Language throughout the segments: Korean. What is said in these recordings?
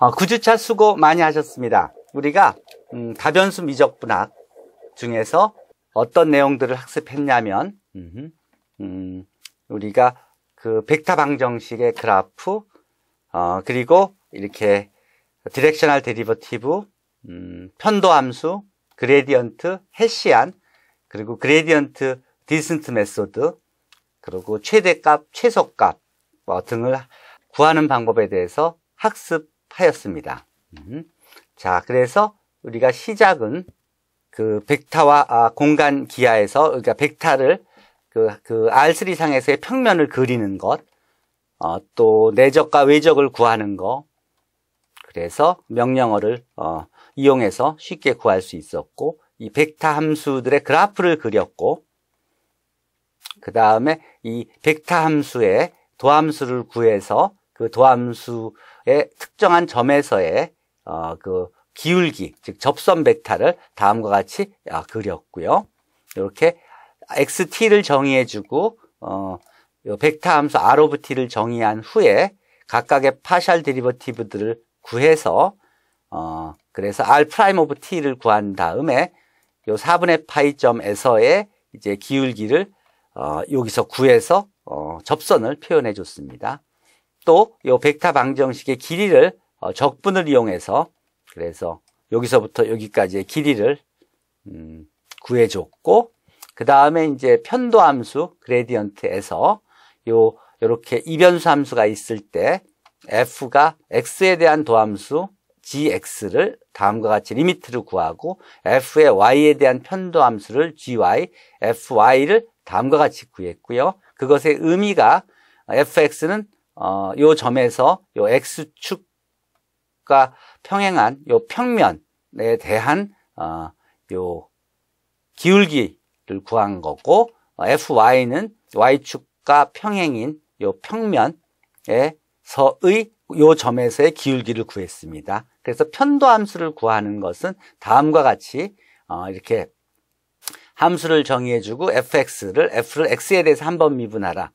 어, 9주차 수고 많이 하셨습니다. 우리가 음, 가변수 미적분학 중에서 어떤 내용들을 학습했냐면 음, 우리가 그 벡터 방정식의 그래프 어, 그리고 이렇게 디렉셔널 데리버티브 음, 편도함수 그레디언트 해시안 그리고 그레디언트 디센트 메소드 그리고 최대값 최소값 뭐 등을 구하는 방법에 대해서 학습 하였습니다. 음. 자, 그래서 우리가 시작은 그 벡타와 아, 공간 기하에서 그러니까 벡타를 그, 그 R3 상에서의 평면을 그리는 것, 어, 또 내적과 외적을 구하는 것, 그래서 명령어를 어, 이용해서 쉽게 구할 수 있었고 이 벡타 함수들의 그래프를 그렸고 그 다음에 이 벡타 함수의 도함수를 구해서 그 도함수의 특정한 점에서의 어, 그 기울기, 즉 접선 벡터를 다음과 같이 어, 그렸고요. 이렇게 xt를 정의해주고 어, 벡터 함수 r of t를 정의한 후에 각각의 파셜 드리버티브들을 구해서 어, 그래서 r 프라임 오브 t를 구한 다음에 요 4분의 파이점에서의 이제 기울기를 어, 여기서 구해서 어, 접선을 표현해 줬습니다. 또이 벡터 방정식의 길이를 어, 적분을 이용해서 그래서 여기서부터 여기까지의 길이를 음, 구해줬고 그 다음에 이제 편도 함수 그레디언트에서 요 요렇게 이변수 함수가 있을 때 f가 x에 대한 도함수 gx를 다음과 같이 리미트를 구하고 f의 y에 대한 편도 함수를 gy, fy를 다음과 같이 구했고요. 그것의 의미가 fx는 어, 요 점에서 요 x축과 평행한 요 평면에 대한 어, 요 기울기를 구한 거고 어, fy는 y축과 평행인 요 평면에서의 요 점에서의 기울기를 구했습니다. 그래서 편도 함수를 구하는 것은 다음과 같이 어, 이렇게 함수를 정의해주고 fx를 f를 x에 대해서 한 번 미분하라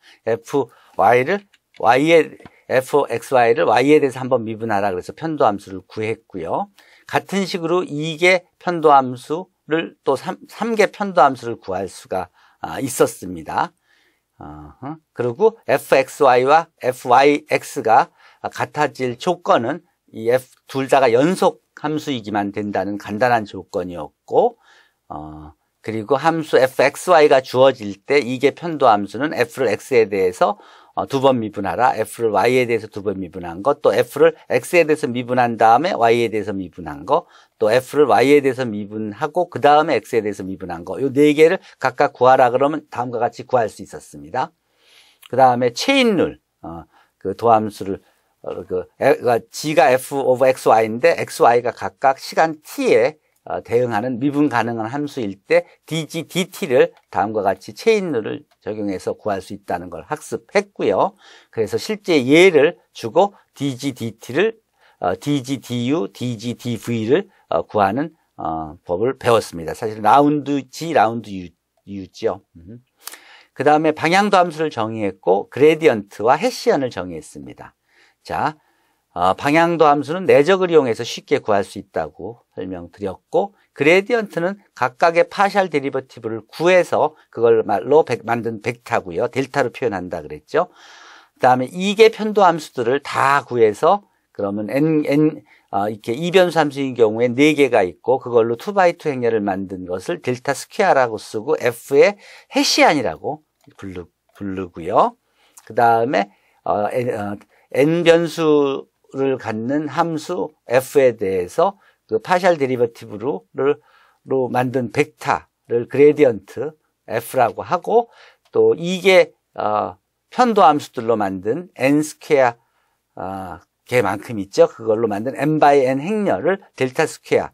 fy를 y의 f x y를 y에 대해서 한번 미분하라 그래서 편도함수를 구했고요. 같은 식으로 2개 편도함수를 또 3, 3개 편도함수를 구할 수가 아, 있었습니다. 그리고 fxy와 fyx가 같아질 조건은 이 둘 다가 연속 함수이기만 된다는 간단한 조건이었고 어, 그리고 함수 fxy가 주어질 때 이게 편도 함수는 f를 x에 대해서 어, 두번 미분하라. F를 Y에 대해서 두 번 미분한 것, 또 F를 X에 대해서 미분한 다음에 Y에 대해서 미분한 것. 또 F를 Y에 대해서 미분하고 그 다음에 X에 대해서 미분한 것. 이 네 개를 각각 구하라 그러면 다음과 같이 구할 수 있었습니다. 그 다음에 체인룰, 어, 그 도함수를 어, 그 그러니까 G가 F over XY인데 XY가 각각 시간 T에 어, 대응하는 미분 가능한 함수일 때 DG, DT를 다음과 같이 체인룰을 적용해서 구할 수 있다는 걸 학습했고요. 그래서 실제 예를 주고 DG, DT를 어, DG, DU, DG, DV를 어, 구하는 법을 배웠습니다. 사실 라운드 G, 라운드 U, U죠. 음. 그 다음에 방향도 함수를 정의했고 그레디언트와 해시언을 정의했습니다. 자, 아, 방향도 함수는 내적을 이용해서 쉽게 구할 수 있다고 설명드렸고 그레디언트는 각각의 파셜 데리버티브를 구해서 그걸 말로 백, 만든 벡터고요. 델타로 표현한다 그랬죠. 그다음에 이계 편도 함수들을 다 구해서 그러면 n n 어, 이렇게 이변수 함수인 경우에 네 개가 있고 그걸로 2x2 행렬을 만든 것을 델타 스퀘어라고 쓰고 f의 해시안이라고 부르, 부르고요. 그다음에 어, n, 어, n 변수 를 갖는 함수 f에 대해서 그 파셜 데리버티브로를 로 만든 벡터를 그레디언트 f라고 하고 또 이게 어, 편도 함수들로 만든 n 스퀘어 어, 개만큼 있죠. 그걸로 만든 n 바이 n 행렬을 델타 스퀘어라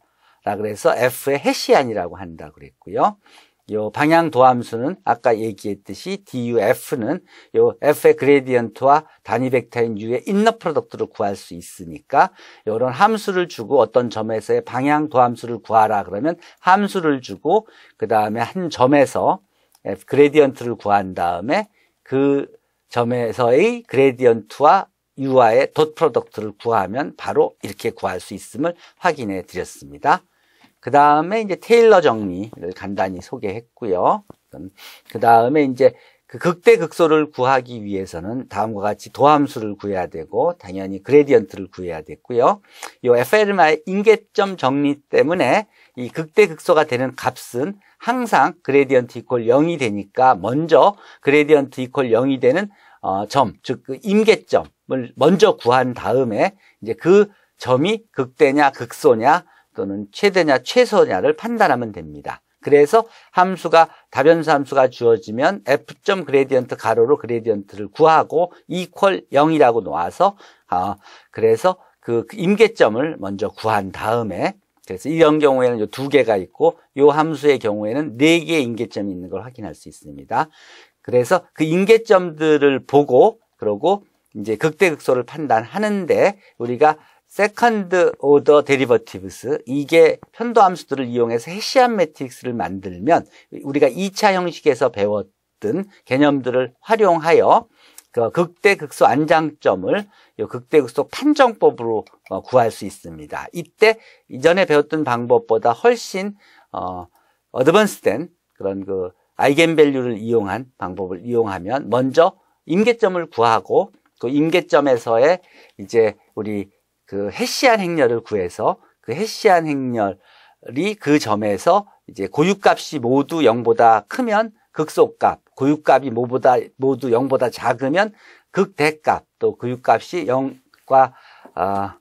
그래서 f의 해시안이라고 한다 그랬고요. 요 방향 도함수는 아까 얘기했듯이 DUF는 요 F의 그레디언트와 단위 벡터인 U의 인너 프로덕트를 구할 수 있으니까 요런 함수를 주고 어떤 점에서의 방향 도함수를 구하라 그러면 함수를 주고 그 다음에 한 점에서 F 그레디언트를 구한 다음에 그 점에서의 그레디언트와 U와의 돛 프로덕트를 구하면 바로 이렇게 구할 수 있음을 확인해 드렸습니다. 그 다음에 이제 테일러 정리를 간단히 소개했고요. 그 다음에 이제 그 극대 극소를 구하기 위해서는 다음과 같이 도함수를 구해야 되고 당연히 그레디언트를 구해야 됐고요. 이 FLM의 인계점 정리 때문에 이 극대 극소가 되는 값은 항상 그레디언트 이퀄 0이 되니까 먼저 그레디언트 이퀄 0이 되는 어, 점, 즉 그 임계점을 먼저 구한 다음에 이제 그 점이 극대냐 극소냐 또는 최대냐 최소냐를 판단하면 됩니다. 그래서 함수가 다변수 함수가 주어지면 f.그레디언트 가로로 그레디언트를 구하고 equal 0이라고 놓아서 아 그래서 그 임계점을 먼저 구한 다음에 그래서 이런 경우에는 두 개가 있고 이 함수의 경우에는 네 개의 임계점이 있는 걸 확인할 수 있습니다. 그래서 그 임계점들을 보고 그러고 이제 극대극소를 판단하는데 우리가 세컨드 오더 데리버티브스 이게 편도 함수들을 이용해서 해시한 매트릭스를 만들면 우리가 2차 형식에서 배웠던 개념들을 활용하여 그 극대 극소 안장점을 이 극대 극소 판정법으로 어, 구할 수 있습니다. 이때 이전에 배웠던 방법보다 훨씬 어 어드밴스된 그런 그 아이겐 밸류를 이용한 방법을 이용하면 먼저 임계점을 구하고 그 임계점에서의 이제 우리 그 해시안 행렬을 구해서 그 해시안 행렬이 그 점에서 이제 고유값이 모두 0보다 크면 극소값, 고유값이 모보다 모두 0보다 작으면 극대값, 또 고유값이 0과 아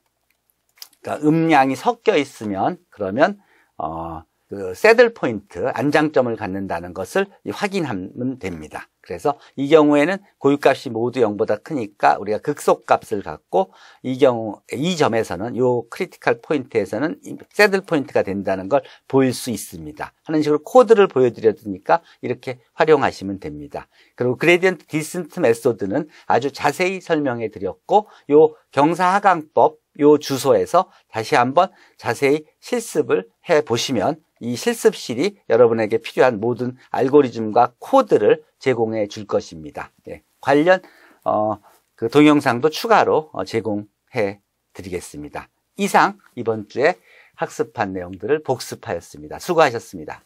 그러니까 음량이 섞여 있으면 그러면 어그 세들 포인트 안장점을 갖는다는 것을 확인하면 됩니다. 그래서 이 경우에는 고유값이 모두 0보다 크니까 우리가 극소값을 갖고 이 경우 이 점에서는 요 크리티컬 포인트에서는 세들 포인트가 된다는 걸 보일 수 있습니다. 하는 식으로 코드를 보여드려으니까 이렇게 활용하시면 됩니다. 그리고 그레디언트 디스턴트 메소드는 아주 자세히 설명해 드렸고 요 경사하강법 요 주소에서 다시 한번 자세히 실습을 해 보시면 이 실습실이 여러분에게 필요한 모든 알고리즘과 코드를 제공해 줄 것입니다. 예, 관련 어, 그 동영상도 추가로 어, 제공해 드리겠습니다. 이상 이번 주에 학습한 내용들을 복습하였습니다. 수고하셨습니다.